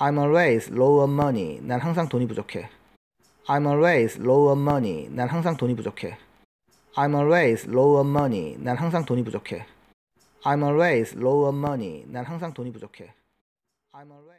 I'm always low on money. 난 항상 돈이 부족해. I'm always low on money. 난 항상 돈이 부족해. I'm always low on money. 난 항상 돈이 부족해. I'm always low on money. 난 항상 돈이 부족해. I'm always